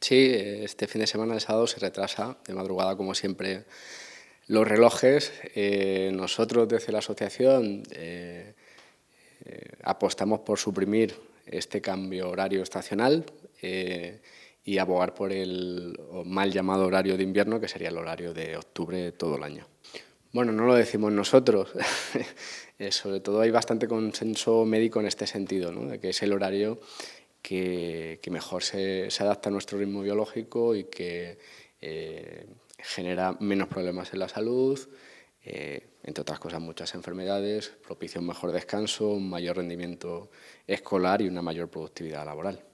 Sí, este fin de semana, el sábado, se retrasa de madrugada, como siempre, los relojes. Eh, nosotros, desde la asociación, eh, eh, apostamos por suprimir este cambio horario estacional y abogar por el mal llamado horario de invierno, que sería el horario de octubre todo el año. Bueno, no lo decimos nosotros, sobre todo hay bastante consenso médico en este sentido, de que es el horario que, mejor se, adapta a nuestro ritmo biológico y que eh, genera menos problemas en la salud, eh, entre otras cosas muchas enfermedades, propicia un mejor descanso, un mayor rendimiento escolar y una mayor productividad laboral.